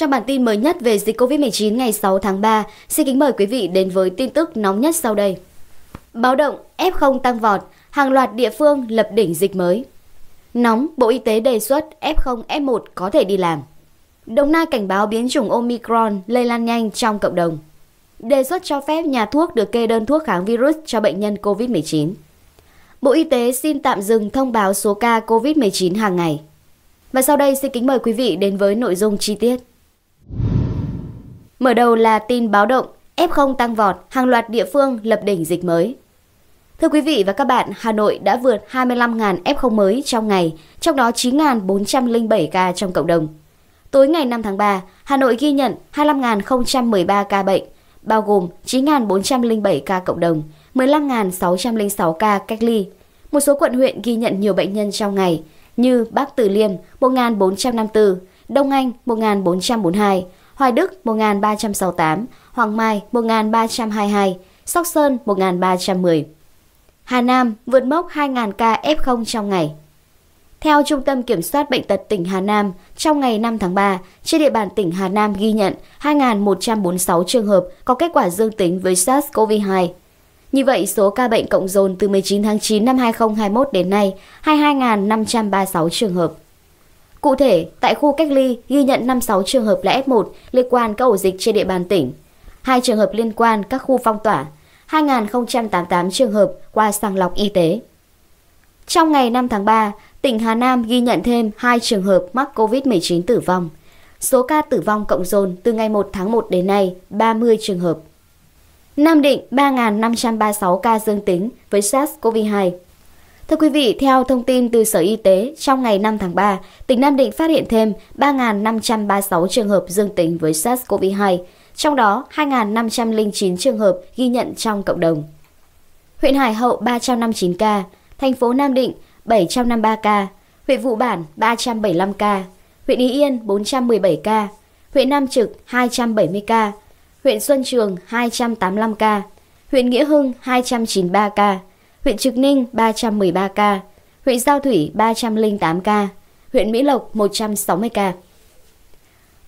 Trong bản tin mới nhất về dịch COVID-19 ngày 6 tháng 3, xin kính mời quý vị đến với tin tức nóng nhất sau đây. Báo động F0 tăng vọt, hàng loạt địa phương lập đỉnh dịch mới. Nóng, Bộ Y tế đề xuất F0, F1 có thể đi làm. Đồng Nai cảnh báo biến chủng Omicron lây lan nhanh trong cộng đồng. Đề xuất cho phép nhà thuốc được kê đơn thuốc kháng virus cho bệnh nhân COVID-19. Bộ Y tế xin tạm dừng thông báo số ca COVID-19 hàng ngày. Và sau đây xin kính mời quý vị đến với nội dung chi tiết. Mở đầu là tin báo động, F0 tăng vọt, hàng loạt địa phương lập đỉnh dịch mới. Thưa quý vị và các bạn, Hà Nội đã vượt 25.000 F0 mới trong ngày, trong đó 9.407 ca trong cộng đồng. Tối ngày 5 tháng 3, Hà Nội ghi nhận 25.013 ca bệnh, bao gồm 9.407 ca cộng đồng, 15.606 ca cách ly. Một số quận huyện ghi nhận nhiều bệnh nhân trong ngày như Bắc Từ Liêm 1.454, Đông Anh 1.442, Hoài Đức 1368, Hoàng Mai 1322, Sóc Sơn 1310. Hà Nam vượt mốc 2.000 ca F0 trong ngày. Theo Trung tâm Kiểm soát Bệnh tật tỉnh Hà Nam, trong ngày 5 tháng 3, trên địa bàn tỉnh Hà Nam ghi nhận 2.146 trường hợp có kết quả dương tính với SARS-CoV-2. Như vậy, số ca bệnh cộng dồn từ 19 tháng 9 năm 2021 đến nay 22.536 trường hợp. Cụ thể, tại khu cách ly ghi nhận 56 trường hợp là F1 liên quan các ổ dịch trên địa bàn tỉnh, hai trường hợp liên quan các khu phong tỏa, 2.088 trường hợp qua sàng lọc y tế. Trong ngày 5 tháng 3, tỉnh Hà Nam ghi nhận thêm 2 trường hợp mắc COVID-19 tử vong. Số ca tử vong cộng dồn từ ngày 1 tháng 1 đến nay 30 trường hợp. Nam Định 3.536 ca dương tính với SARS-CoV-2. Thưa quý vị, theo thông tin từ Sở Y tế, trong ngày 5 tháng 3, tỉnh Nam Định phát hiện thêm 3.536 trường hợp dương tính với SARS-CoV-2, trong đó 2.509 trường hợp ghi nhận trong cộng đồng. Huyện Hải Hậu 359 ca, thành phố Nam Định 753 ca, huyện Vụ Bản 375 ca, huyện Ý Yên 417 ca, huyện Nam Trực 270 ca, huyện Xuân Trường 285 ca, huyện Nghĩa Hưng 293 ca, huyện Trực Ninh 313 ca, huyện Giao Thủy 308 ca, huyện Mỹ Lộc 160 ca.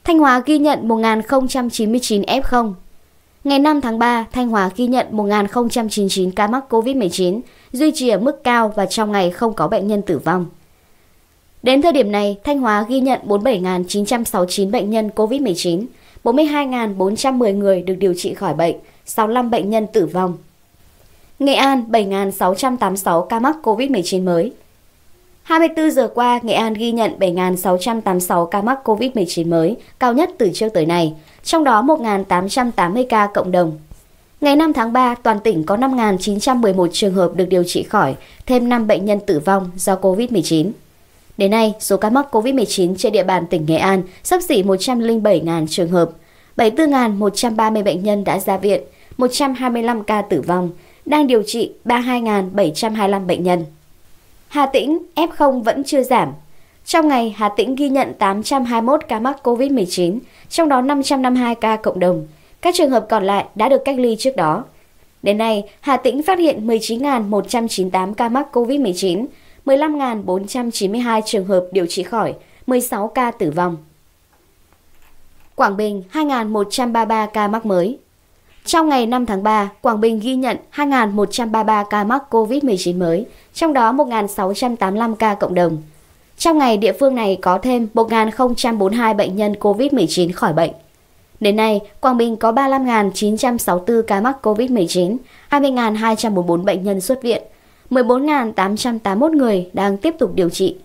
Thanh Hóa ghi nhận 1.099 F0. Ngày 5 tháng 3, Thanh Hóa ghi nhận 1.099 ca mắc COVID-19, duy trì ở mức cao và trong ngày không có bệnh nhân tử vong. Đến thời điểm này, Thanh Hóa ghi nhận 47.969 bệnh nhân COVID-19, 42.410 người được điều trị khỏi bệnh, 65 bệnh nhân tử vong. Nghệ An 7.686 ca mắc COVID-19 mới. 24 giờ qua, Nghệ An ghi nhận 7.686 ca mắc COVID-19 mới, cao nhất từ trước tới nay, trong đó 1.880 ca cộng đồng. Ngày 5 tháng 3, toàn tỉnh có 5.911 trường hợp được điều trị khỏi, thêm 5 bệnh nhân tử vong do COVID-19. Đến nay, số ca mắc COVID-19 trên địa bàn tỉnh Nghệ An sắp xỉ 107.000 trường hợp, 74.130 bệnh nhân đã ra viện, 125 ca tử vong, đang điều trị 32.725 bệnh nhân. Hà Tĩnh, F0 vẫn chưa giảm. Trong ngày, Hà Tĩnh ghi nhận 821 ca mắc COVID-19, trong đó 552 ca cộng đồng. Các trường hợp còn lại đã được cách ly trước đó. Đến nay, Hà Tĩnh phát hiện 19.198 ca mắc COVID-19, 15.492 trường hợp điều trị khỏi, 16 ca tử vong. Quảng Bình 2.133 ca mắc mới. Trong ngày 5 tháng 3, Quảng Bình ghi nhận 2.133 ca mắc COVID-19 mới, trong đó 1.685 ca cộng đồng. Trong ngày, địa phương này có thêm 1.042 bệnh nhân COVID-19 khỏi bệnh. Đến nay, Quảng Bình có 35.964 ca mắc COVID-19, 20.244 bệnh nhân xuất viện, 14.881 người đang tiếp tục điều trị.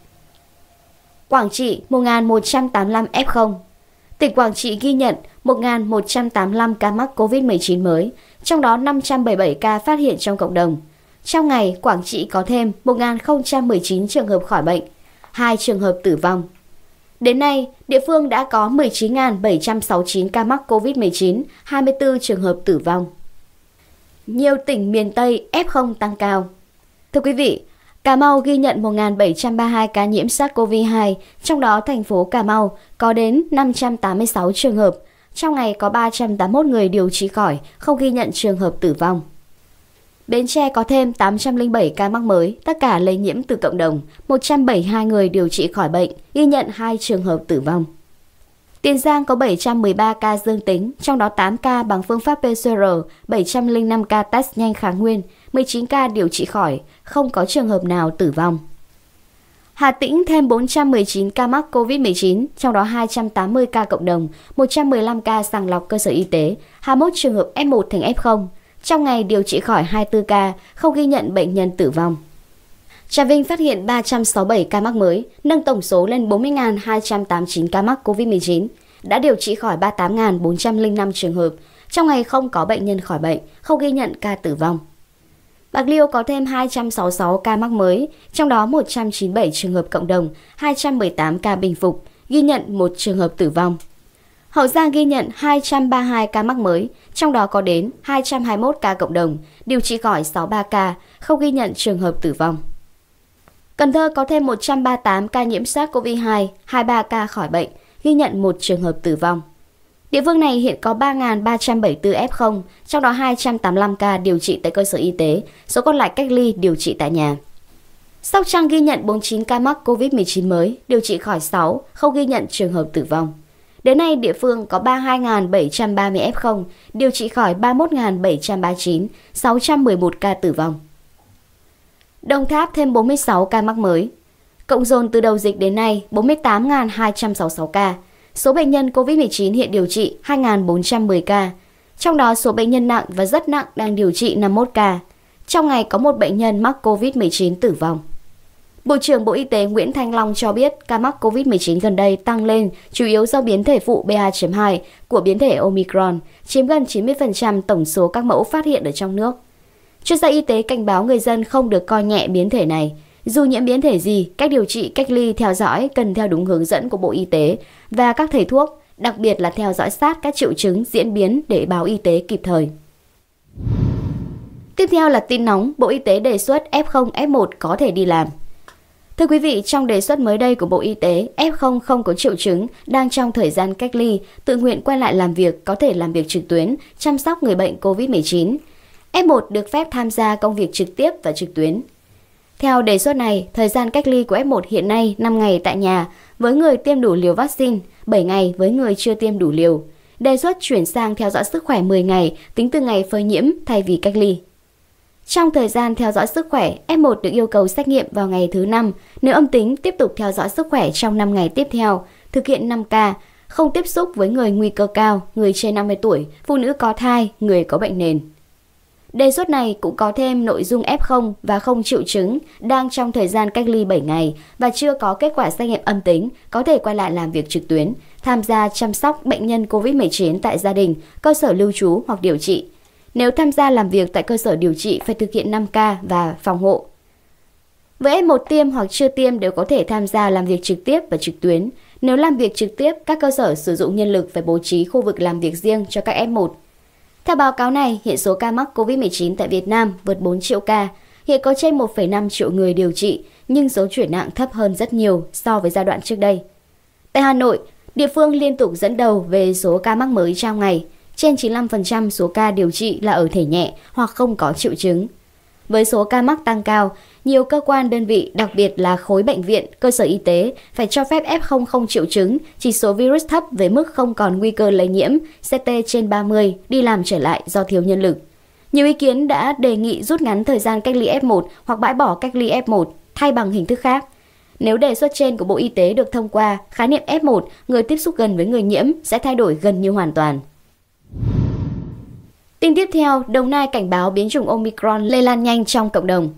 Quảng Trị 1.185 F0 Tỉnh Quảng Trị ghi nhận 1.185 ca mắc COVID-19 mới, trong đó 577 ca phát hiện trong cộng đồng. Trong ngày, Quảng Trị có thêm 1.019 trường hợp khỏi bệnh, 2 trường hợp tử vong. Đến nay, địa phương đã có 19.769 ca mắc COVID-19, 24 trường hợp tử vong. Nhiều tỉnh miền Tây F0 tăng cao. Thưa quý vị, Cà Mau ghi nhận 1.732 ca nhiễm SARS-CoV-2, trong đó thành phố Cà Mau có đến 586 trường hợp, trong ngày có 381 người điều trị khỏi, không ghi nhận trường hợp tử vong. Bến Tre có thêm 807 ca mắc mới, tất cả lây nhiễm từ cộng đồng, 172 người điều trị khỏi bệnh, ghi nhận 2 trường hợp tử vong. Tiền Giang có 713 ca dương tính, trong đó 8 ca bằng phương pháp PCR, 705 ca test nhanh kháng nguyên, 19 ca điều trị khỏi, không có trường hợp nào tử vong. Hà Tĩnh thêm 419 ca mắc COVID-19, trong đó 280 ca cộng đồng, 115 ca sàng lọc cơ sở y tế, 21 trường hợp F1 thành F0. Trong ngày điều trị khỏi 24 ca, không ghi nhận bệnh nhân tử vong. Trà Vinh phát hiện 367 ca mắc mới, nâng tổng số lên 40.289 ca mắc COVID-19, đã điều trị khỏi 38.405 trường hợp. Trong ngày không có bệnh nhân khỏi bệnh, không ghi nhận ca tử vong. Bạc Liêu có thêm 266 ca mắc mới, trong đó 197 trường hợp cộng đồng, 218 ca bình phục, ghi nhận một trường hợp tử vong. Hậu Giang ghi nhận 232 ca mắc mới, trong đó có đến 221 ca cộng đồng, điều trị khỏi 63 ca, không ghi nhận trường hợp tử vong. Cần Thơ có thêm 138 ca nhiễm SARS-CoV-2, 23 ca khỏi bệnh, ghi nhận một trường hợp tử vong. Địa phương này hiện có 3.374 F0, trong đó 285 ca điều trị tại cơ sở y tế, số còn lại cách ly điều trị tại nhà. Sóc Trăng ghi nhận 49 ca mắc COVID-19 mới, điều trị khỏi 6, không ghi nhận trường hợp tử vong. Đến nay, địa phương có 32.730 F0, điều trị khỏi 31.739, 611 ca tử vong. Đồng Tháp thêm 46 ca mắc mới. Cộng dồn từ đầu dịch đến nay, 48.266 ca, Số bệnh nhân COVID-19 hiện điều trị 2.410 ca, trong đó số bệnh nhân nặng và rất nặng đang điều trị 51 ca. Trong ngày có một bệnh nhân mắc COVID-19 tử vong. Bộ trưởng Bộ Y tế Nguyễn Thanh Long cho biết ca mắc COVID-19 gần đây tăng lên chủ yếu do biến thể phụ BA.2 của biến thể Omicron, chiếm gần 90% tổng số các mẫu phát hiện ở trong nước. Chuyên gia y tế cảnh báo người dân không được coi nhẹ biến thể này, dù nhiễm biến thể gì, cách điều trị, cách ly, theo dõi cần theo đúng hướng dẫn của Bộ Y tế và các thầy thuốc, đặc biệt là theo dõi sát các triệu chứng diễn biến để báo y tế kịp thời. Tiếp theo là tin nóng, Bộ Y tế đề xuất F0, F1 có thể đi làm. Thưa quý vị, trong đề xuất mới đây của Bộ Y tế, F0 không có triệu chứng, đang trong thời gian cách ly, tự nguyện quay lại làm việc, có thể làm việc trực tuyến, chăm sóc người bệnh COVID-19. F1 được phép tham gia công việc trực tiếp và trực tuyến. Theo đề xuất này, thời gian cách ly của F1 hiện nay 5 ngày tại nhà với người tiêm đủ liều vaccine, 7 ngày với người chưa tiêm đủ liều. Đề xuất chuyển sang theo dõi sức khỏe 10 ngày tính từ ngày phơi nhiễm thay vì cách ly. Trong thời gian theo dõi sức khỏe, F1 được yêu cầu xét nghiệm vào ngày thứ 5. Nếu âm tính, tiếp tục theo dõi sức khỏe trong 5 ngày tiếp theo, thực hiện 5K, không tiếp xúc với người nguy cơ cao, người trên 50 tuổi, phụ nữ có thai, người có bệnh nền. Đề xuất này cũng có thêm nội dung F0 và không triệu chứng đang trong thời gian cách ly 7 ngày và chưa có kết quả xét nghiệm âm tính có thể quay lại làm việc trực tuyến, tham gia chăm sóc bệnh nhân COVID-19 tại gia đình, cơ sở lưu trú hoặc điều trị. Nếu tham gia làm việc tại cơ sở điều trị phải thực hiện 5K và phòng hộ. Với F1 tiêm hoặc chưa tiêm đều có thể tham gia làm việc trực tiếp và trực tuyến. Nếu làm việc trực tiếp, các cơ sở sử dụng nhân lực phải bố trí khu vực làm việc riêng cho các F1 theo báo cáo này, hiện số ca mắc COVID-19 tại Việt Nam vượt 4 triệu ca, hiện có trên 1,5 triệu người điều trị, nhưng số chuyển nặng thấp hơn rất nhiều so với giai đoạn trước đây. Tại Hà Nội, địa phương liên tục dẫn đầu về số ca mắc mới trong ngày, trên 95% số ca điều trị là ở thể nhẹ hoặc không có triệu chứng. Với số ca mắc tăng cao, nhiều cơ quan đơn vị, đặc biệt là khối bệnh viện, cơ sở y tế phải cho phép F0 không triệu chứng, chỉ số virus thấp với mức không còn nguy cơ lây nhiễm, CT trên 30 đi làm trở lại do thiếu nhân lực. Nhiều ý kiến đã đề nghị rút ngắn thời gian cách ly F1 hoặc bãi bỏ cách ly F1 thay bằng hình thức khác. Nếu đề xuất trên của Bộ Y tế được thông qua, khái niệm F1, người tiếp xúc gần với người nhiễm sẽ thay đổi gần như hoàn toàn. Tin tiếp theo, Đồng Nai cảnh báo biến chủng Omicron lây lan nhanh trong cộng đồng.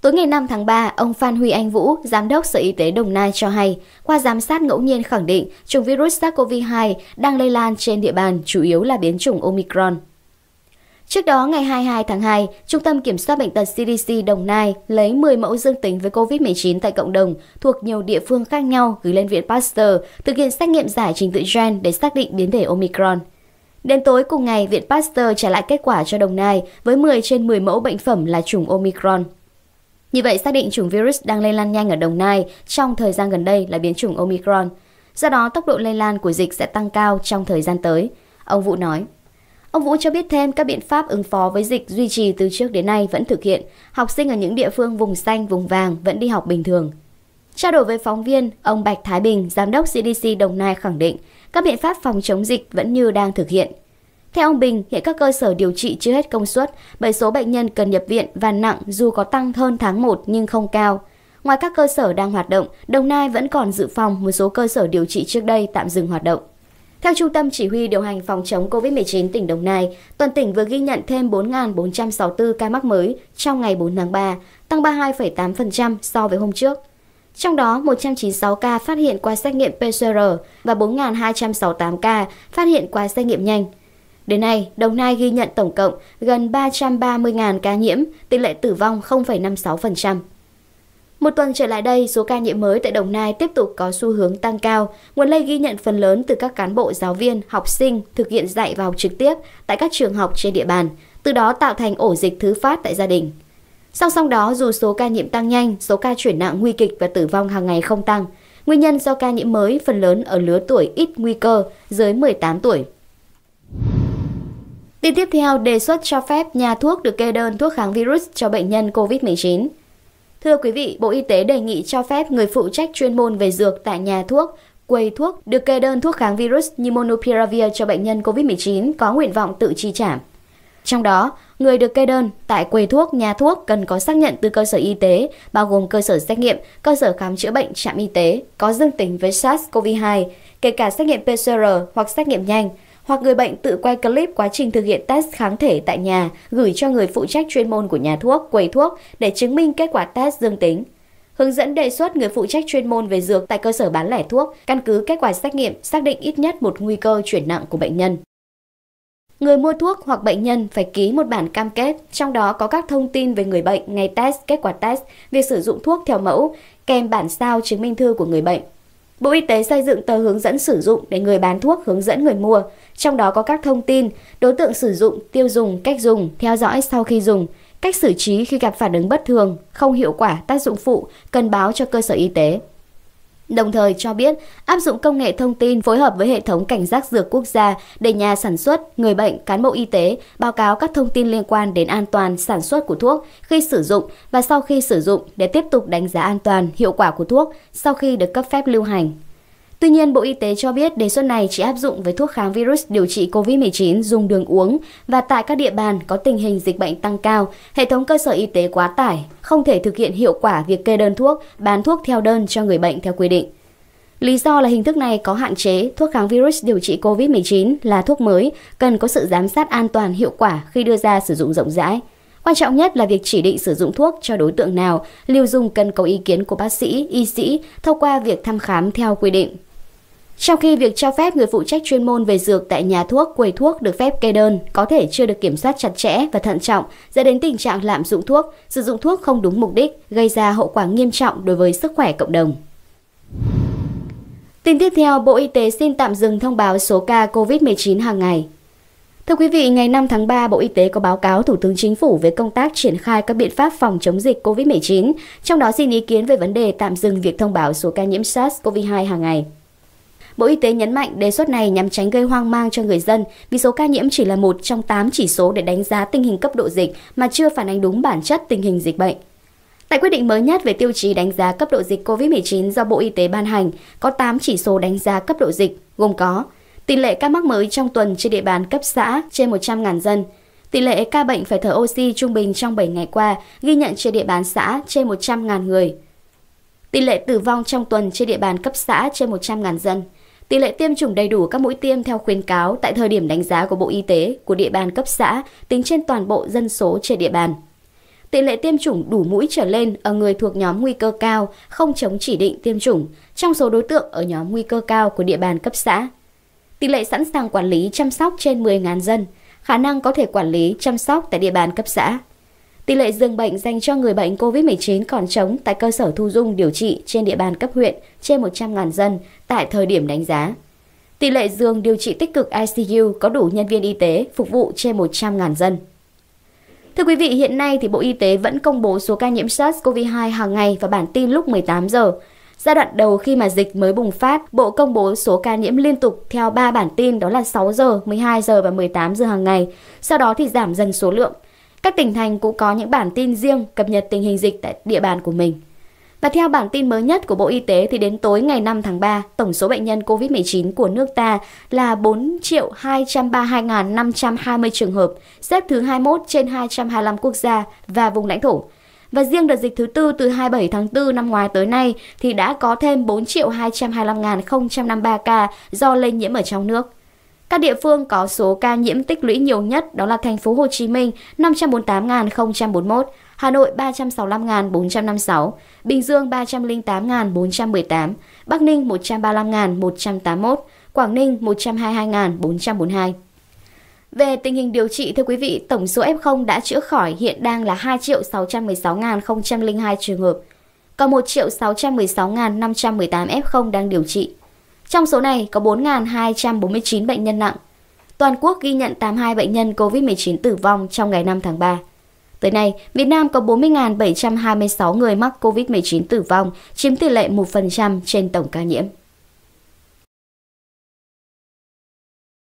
Tối ngày 5 tháng 3, ông Phan Huy Anh Vũ, Giám đốc Sở Y tế Đồng Nai cho hay, qua giám sát ngẫu nhiên khẳng định chủng virus SARS-CoV-2 đang lây lan trên địa bàn chủ yếu là biến chủng Omicron. Trước đó, ngày 22 tháng 2, Trung tâm Kiểm soát Bệnh tật CDC Đồng Nai lấy 10 mẫu dương tính với COVID-19 tại cộng đồng thuộc nhiều địa phương khác nhau gửi lên Viện Pasteur thực hiện xét nghiệm giải trình tự gen để xác định biến thể Omicron. Đến tối cùng ngày, Viện Pasteur trả lại kết quả cho Đồng Nai với 10 trên 10 mẫu bệnh phẩm là chủng Omicron. Như vậy xác định chủng virus đang lây lan nhanh ở Đồng Nai trong thời gian gần đây là biến chủng Omicron. Do đó, tốc độ lây lan của dịch sẽ tăng cao trong thời gian tới, ông Vũ nói. Ông Vũ cho biết thêm các biện pháp ứng phó với dịch duy trì từ trước đến nay vẫn thực hiện, học sinh ở những địa phương vùng xanh, vùng vàng vẫn đi học bình thường. Trao đổi với phóng viên, ông Bạch Thái Bình, giám đốc CDC Đồng Nai khẳng định các biện pháp phòng chống dịch vẫn như đang thực hiện, theo ông Bình, hiện các cơ sở điều trị chưa hết công suất bởi số bệnh nhân cần nhập viện và nặng dù có tăng hơn tháng 1 nhưng không cao. Ngoài các cơ sở đang hoạt động, Đồng Nai vẫn còn dự phòng một số cơ sở điều trị trước đây tạm dừng hoạt động. Theo Trung tâm Chỉ huy điều hành phòng chống COVID-19 tỉnh Đồng Nai, toàn tỉnh vừa ghi nhận thêm 4.464 ca mắc mới trong ngày 4 tháng 3, tăng 32,8% so với hôm trước. Trong đó, 196 ca phát hiện qua xét nghiệm PCR và 4.268 ca phát hiện qua xét nghiệm nhanh. Đến nay, Đồng Nai ghi nhận tổng cộng gần 330.000 ca nhiễm, tỷ lệ tử vong 0,56%. Một tuần trở lại đây, số ca nhiễm mới tại Đồng Nai tiếp tục có xu hướng tăng cao. Nguồn lây ghi nhận phần lớn từ các cán bộ giáo viên, học sinh thực hiện dạy và học trực tiếp tại các trường học trên địa bàn, từ đó tạo thành ổ dịch thứ phát tại gia đình. Song song đó, dù số ca nhiễm tăng nhanh, số ca chuyển nặng nguy kịch và tử vong hàng ngày không tăng. Nguyên nhân do ca nhiễm mới phần lớn ở lứa tuổi ít nguy cơ, dưới 18 tuổi. Tin tiếp theo, đề xuất cho phép nhà thuốc được kê đơn thuốc kháng virus cho bệnh nhân COVID-19. Thưa quý vị, Bộ Y tế đề nghị cho phép người phụ trách chuyên môn về dược tại nhà thuốc, quầy thuốc được kê đơn thuốc kháng virus như monopiravir cho bệnh nhân COVID-19 có nguyện vọng tự chi trả. Trong đó, người được kê đơn tại quầy thuốc, nhà thuốc cần có xác nhận từ cơ sở y tế, bao gồm cơ sở xét nghiệm, cơ sở khám chữa bệnh, trạm y tế, có dương tính với SARS-CoV-2, kể cả xét nghiệm PCR hoặc xét nghiệm nhanh, hoặc người bệnh tự quay clip quá trình thực hiện test kháng thể tại nhà, gửi cho người phụ trách chuyên môn của nhà thuốc, quầy thuốc để chứng minh kết quả test dương tính. Hướng dẫn đề xuất người phụ trách chuyên môn về dược tại cơ sở bán lẻ thuốc, căn cứ kết quả xét nghiệm xác định ít nhất một nguy cơ chuyển nặng của bệnh nhân. Người mua thuốc hoặc bệnh nhân phải ký một bản cam kết, trong đó có các thông tin về người bệnh, ngày test, kết quả test, việc sử dụng thuốc theo mẫu, kèm bản sao chứng minh thư của người bệnh. Bộ Y tế xây dựng tờ hướng dẫn sử dụng để người bán thuốc hướng dẫn người mua, trong đó có các thông tin đối tượng sử dụng, tiêu dùng, cách dùng, theo dõi sau khi dùng, cách xử trí khi gặp phản ứng bất thường, không hiệu quả, tác dụng phụ, cần báo cho cơ sở y tế. Đồng thời cho biết áp dụng công nghệ thông tin phối hợp với hệ thống cảnh giác dược quốc gia để nhà sản xuất, người bệnh, cán bộ y tế báo cáo các thông tin liên quan đến an toàn sản xuất của thuốc khi sử dụng và sau khi sử dụng để tiếp tục đánh giá an toàn, hiệu quả của thuốc sau khi được cấp phép lưu hành. Tuy nhiên, Bộ Y tế cho biết đề xuất này chỉ áp dụng với thuốc kháng virus điều trị COVID-19 dùng đường uống và tại các địa bàn có tình hình dịch bệnh tăng cao, hệ thống cơ sở y tế quá tải, không thể thực hiện hiệu quả việc kê đơn thuốc, bán thuốc theo đơn cho người bệnh theo quy định. Lý do là hình thức này có hạn chế, thuốc kháng virus điều trị COVID-19 là thuốc mới, cần có sự giám sát an toàn hiệu quả khi đưa ra sử dụng rộng rãi. Quan trọng nhất là việc chỉ định sử dụng thuốc cho đối tượng nào, liều dùng cần có ý kiến của bác sĩ, y sĩ thông qua việc thăm khám theo quy định. Trong khi việc cho phép người phụ trách chuyên môn về dược tại nhà thuốc, quầy thuốc được phép kê đơn có thể chưa được kiểm soát chặt chẽ và thận trọng, dẫn đến tình trạng lạm dụng thuốc, sử dụng thuốc không đúng mục đích, gây ra hậu quả nghiêm trọng đối với sức khỏe cộng đồng. Tin tiếp theo, Bộ Y tế xin tạm dừng thông báo số ca COVID-19 hàng ngày. Thưa quý vị, ngày 5 tháng 3, Bộ Y tế có báo cáo Thủ tướng Chính phủ về công tác triển khai các biện pháp phòng chống dịch COVID-19, trong đó xin ý kiến về vấn đề tạm dừng việc thông báo số ca nhiễm SARS-CoV-2 hàng ngày. Bộ Y tế nhấn mạnh đề xuất này nhằm tránh gây hoang mang cho người dân vì số ca nhiễm chỉ là một trong 8 chỉ số để đánh giá tình hình cấp độ dịch mà chưa phản ánh đúng bản chất tình hình dịch bệnh. Tại quyết định mới nhất về tiêu chí đánh giá cấp độ dịch COVID-19 do Bộ Y tế ban hành, có 8 chỉ số đánh giá cấp độ dịch, gồm có tỷ lệ ca mắc mới trong tuần trên địa bàn cấp xã trên 100.000 dân, tỷ lệ ca bệnh phải thở oxy trung bình trong 7 ngày qua ghi nhận trên địa bàn xã trên 100.000 người, tỷ lệ tử vong trong tuần trên địa bàn cấp xã trên 100.000 dân, Tỷ lệ tiêm chủng đầy đủ các mũi tiêm theo khuyến cáo tại thời điểm đánh giá của Bộ Y tế của địa bàn cấp xã tính trên toàn bộ dân số trên địa bàn. Tỷ lệ tiêm chủng đủ mũi trở lên ở người thuộc nhóm nguy cơ cao, không chống chỉ định tiêm chủng, trong số đối tượng ở nhóm nguy cơ cao của địa bàn cấp xã. Tỷ lệ sẵn sàng quản lý chăm sóc trên 10.000 dân, khả năng có thể quản lý chăm sóc tại địa bàn cấp xã. Tỷ lệ dường bệnh dành cho người bệnh COVID-19 còn trống tại cơ sở thu dung điều trị trên địa bàn cấp huyện trên 100.000 dân tại thời điểm đánh giá. Tỷ lệ giường điều trị tích cực ICU có đủ nhân viên y tế phục vụ trên 100.000 dân. Thưa quý vị, hiện nay thì Bộ Y tế vẫn công bố số ca nhiễm SARS-CoV-2 hàng ngày và bản tin lúc 18 giờ. Giai đoạn đầu khi mà dịch mới bùng phát, Bộ công bố số ca nhiễm liên tục theo 3 bản tin đó là 6 giờ, 12 giờ và 18 giờ hàng ngày. Sau đó thì giảm dần số lượng. Các tỉnh thành cũng có những bản tin riêng cập nhật tình hình dịch tại địa bàn của mình. Và theo bản tin mới nhất của Bộ Y tế thì đến tối ngày 5 tháng 3, tổng số bệnh nhân COVID-19 của nước ta là 4 232.520 trường hợp, xếp thứ 21 trên 225 quốc gia và vùng lãnh thổ. Và riêng đợt dịch thứ tư từ 27 tháng 4 năm ngoái tới nay thì đã có thêm 4 225.053 ca do lây nhiễm ở trong nước. Các địa phương có số ca nhiễm tích lũy nhiều nhất đó là thành phố Hồ Chí Minh 548.041, Hà Nội 365.456, Bình Dương 308.418, Bắc Ninh 135.181, Quảng Ninh 122.442. Về tình hình điều trị, thưa quý vị, tổng số F0 đã chữa khỏi hiện đang là 2.616.002 trường hợp, còn 1.616.518 F0 đang điều trị. Trong số này có 4.249 bệnh nhân nặng. Toàn quốc ghi nhận 82 bệnh nhân COVID-19 tử vong trong ngày 5 tháng 3. Tới nay, Việt Nam có 40.726 người mắc COVID-19 tử vong, chiếm tỷ lệ 1% trên tổng ca nhiễm.